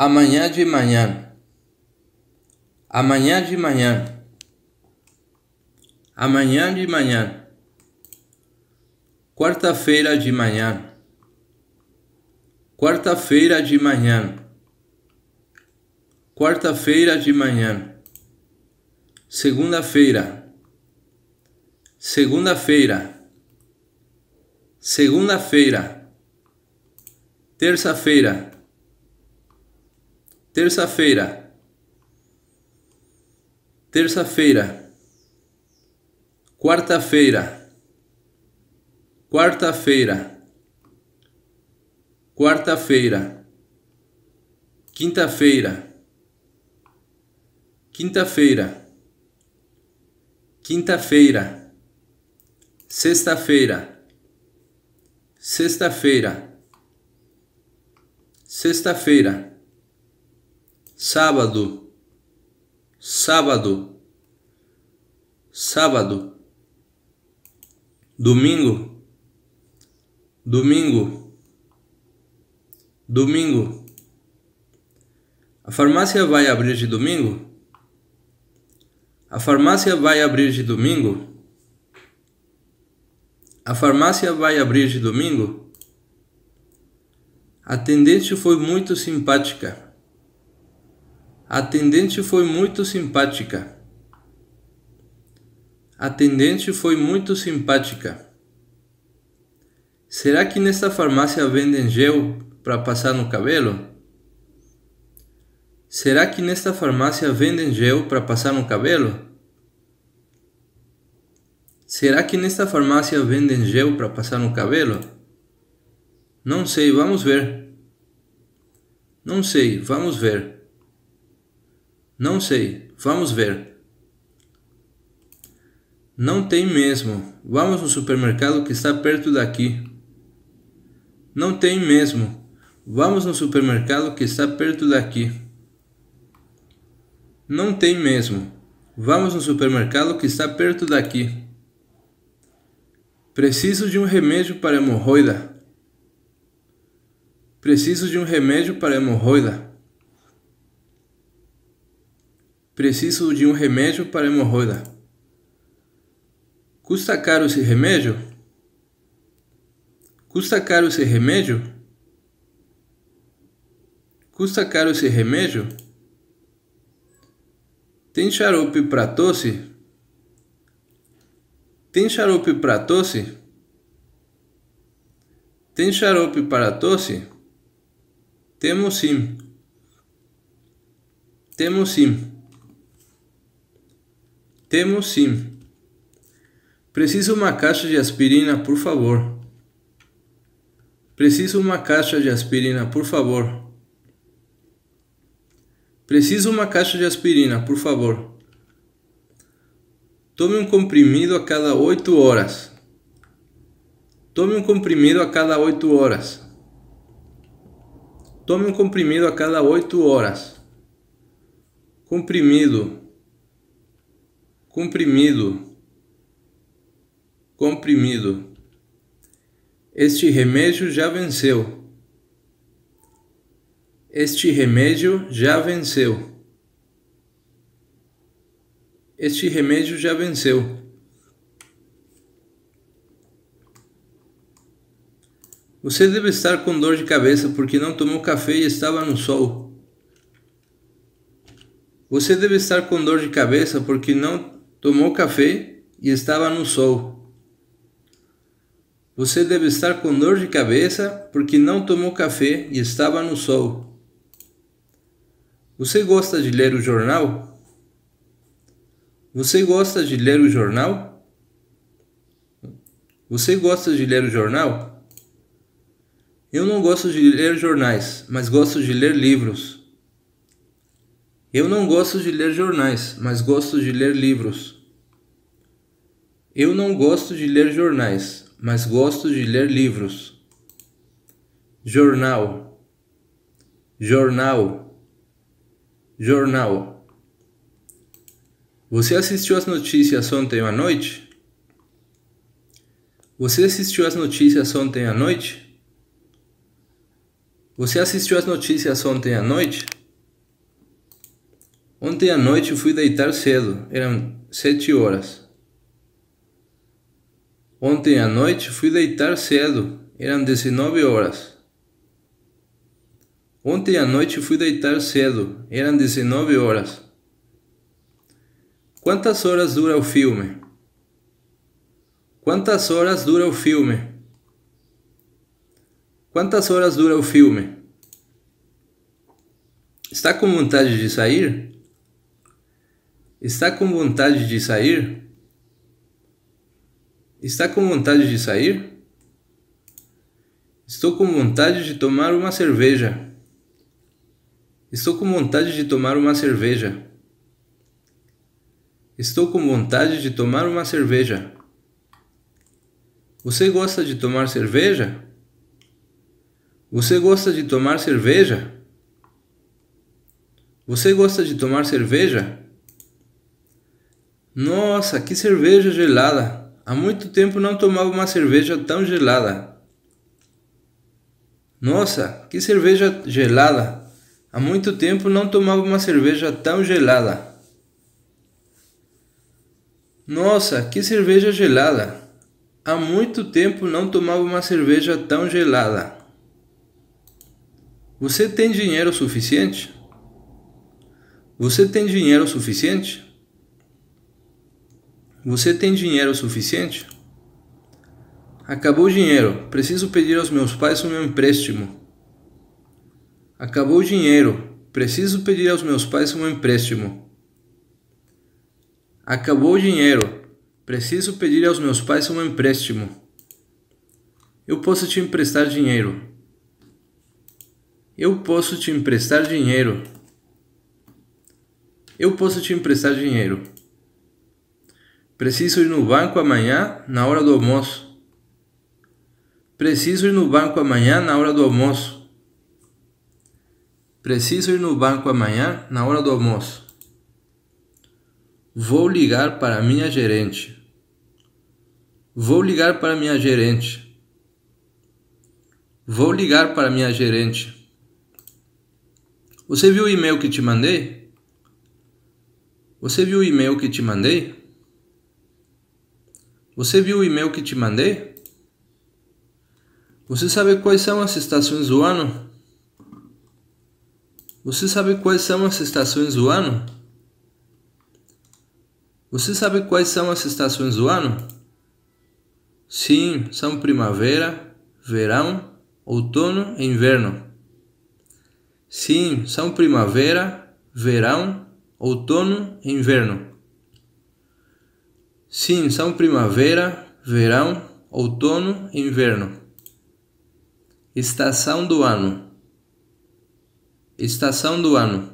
Amanhã de manhã. Amanhã de manhã. Amanhã de manhã. Quarta-feira de manhã. Quarta-feira de manhã. Quarta-feira de manhã. Segunda-feira. Segunda-feira. Segunda-feira. Terça-feira Terça-feira. Terça-feira. Quarta-feira. Quarta-feira. Quarta-feira. Quinta-feira. Quinta-feira. Quinta-feira. Sexta-feira. Sexta-feira. Sexta-feira sábado, sábado, sábado, domingo, domingo, domingo. A farmácia vai abrir de domingo? A farmácia vai abrir de domingo? A farmácia vai abrir de domingo? A atendente foi muito simpática atendente foi muito simpática. Atendente foi muito simpática. Será que nesta farmácia vendem gel para passar no cabelo? Será que nesta farmácia vendem gel para passar no cabelo? Será que nesta farmácia vendem gel para passar no cabelo? Não sei, vamos ver. Não sei, vamos ver. Não sei. Vamos ver. Não tem mesmo. Vamos no supermercado que está perto daqui. Não tem mesmo. Vamos no supermercado que está perto daqui. Não tem mesmo. Vamos no supermercado que está perto daqui. Preciso de um remédio para hemorroida. Preciso de um remédio para hemorroida. Preciso de um remédio para hemorroida. Custa caro esse remédio? Custa caro esse remédio? Custa caro esse remédio? Tem xarope para tosse? Tem xarope para tosse? Tem xarope para tosse? Temos sim. Temos sim. Temos sim. Preciso uma caixa de aspirina, por favor. Preciso uma caixa de aspirina, por favor. Preciso uma caixa de aspirina, por favor. Tome um comprimido a cada oito horas. Tome um comprimido a cada oito horas. Tome um comprimido a cada oito horas. Comprimido comprimido. Comprimido. Este remédio já venceu. Este remédio já venceu. Este remédio já venceu. Você deve estar com dor de cabeça porque não tomou café e estava no sol. Você deve estar com dor de cabeça porque não tomou café e estava no sol. Você deve estar com dor de cabeça porque não tomou café e estava no sol. Você gosta de ler o jornal? Você gosta de ler o jornal? Você gosta de ler o jornal? Eu não gosto de ler jornais, mas gosto de ler livros. Eu não gosto de ler jornais, mas gosto de ler livros. Eu não gosto de ler jornais, mas gosto de ler livros. Jornal, jornal, jornal. Você assistiu às notícias ontem à noite? Você assistiu às notícias ontem à noite? Você assistiu às notícias ontem à noite? Ontem à noite fui deitar cedo, eram sete horas. Ontem à noite fui deitar cedo, eram 19 horas. Ontem à noite fui deitar cedo, eram 19 horas. Quantas horas dura o filme? Quantas horas dura o filme? Quantas horas dura o filme? Está com vontade de sair? Está com vontade de sair? Está com vontade de sair? Estou com vontade de tomar uma cerveja. Estou com vontade de tomar uma cerveja. Estou com vontade de tomar uma cerveja. Você gosta de tomar cerveja? Você gosta de tomar cerveja? Você gosta de tomar cerveja? Nossa, que cerveja gelada! Há muito tempo não tomava uma cerveja tão gelada. Nossa, que cerveja gelada! Há muito tempo não tomava uma cerveja tão gelada. Nossa, que cerveja gelada! Há muito tempo não tomava uma cerveja tão gelada. Você tem dinheiro suficiente? Você tem dinheiro suficiente? Você tem dinheiro suficiente? Acabou o dinheiro. Preciso pedir aos meus pais o meu empréstimo. Acabou o dinheiro. Preciso pedir aos meus pais um empréstimo. Acabou o dinheiro. Preciso pedir aos meus pais um empréstimo. Eu posso te emprestar dinheiro. Eu posso te emprestar dinheiro. Eu posso te emprestar dinheiro. Preciso ir no banco amanhã na hora do almoço. Preciso ir no banco amanhã na hora do almoço. Preciso ir no banco amanhã na hora do almoço. Vou ligar para minha gerente. Vou ligar para minha gerente. Vou ligar para minha gerente. Você viu o e-mail que te mandei? Você viu o e-mail que te mandei? Você viu o e-mail que te mandei? Você sabe quais são as estações do ano? Você sabe quais são as estações do ano? Você sabe quais são as estações do ano? Sim, são primavera, verão, outono e inverno. Sim, são primavera, verão, outono e inverno. Sim, são primavera, verão, outono, inverno. Estação do ano. Estação do ano.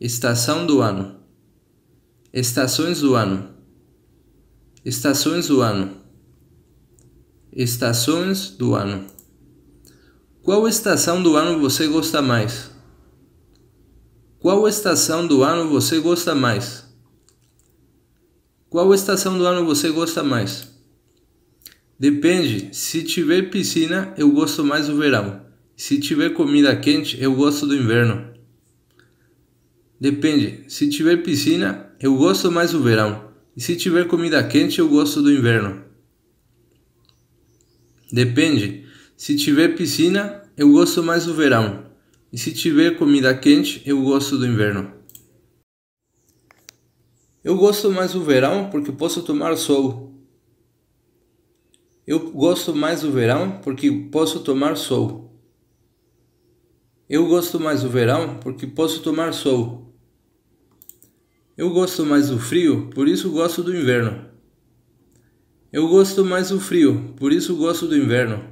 Estação do ano. Estações do ano. Estações do ano. Estações do ano. Qual estação do ano você gosta mais? Qual estação do ano você gosta mais? Qual estação do ano você gosta mais? Depende. Se tiver piscina, eu gosto mais do verão. Se tiver comida quente, eu gosto do inverno. Depende. Se tiver piscina, eu gosto mais do verão. E se tiver comida quente, eu gosto do inverno. Depende. Se tiver piscina, eu gosto mais do verão. E se tiver comida quente, eu gosto do inverno. Eu gosto mais do verão porque posso tomar sol. Eu gosto mais do verão porque posso tomar sol. Eu gosto mais do verão porque posso tomar sol. Eu gosto mais do frio, por isso gosto do inverno. Eu gosto mais do frio, por isso gosto do inverno.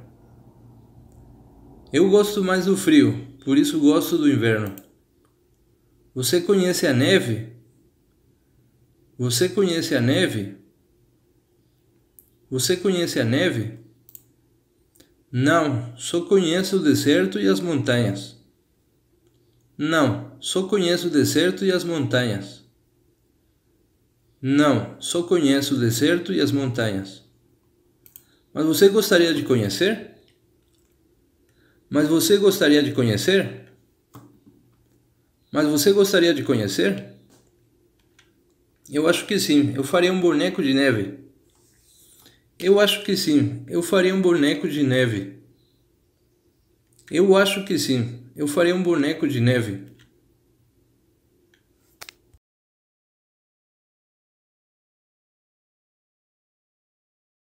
Eu gosto mais do frio, por isso gosto do inverno. Você conhece a neve? Você conhece a neve? Você conhece a neve? Não, só conheço o deserto e as montanhas. Não, só conheço o deserto e as montanhas. Não, só conheço o deserto e as montanhas. Mas você gostaria de conhecer? Mas você gostaria de conhecer? Mas você gostaria de conhecer? Eu acho que sim. Eu faria um boneco de neve. Eu acho que sim. Eu faria um boneco de neve. Eu acho que sim. Eu faria um boneco de neve.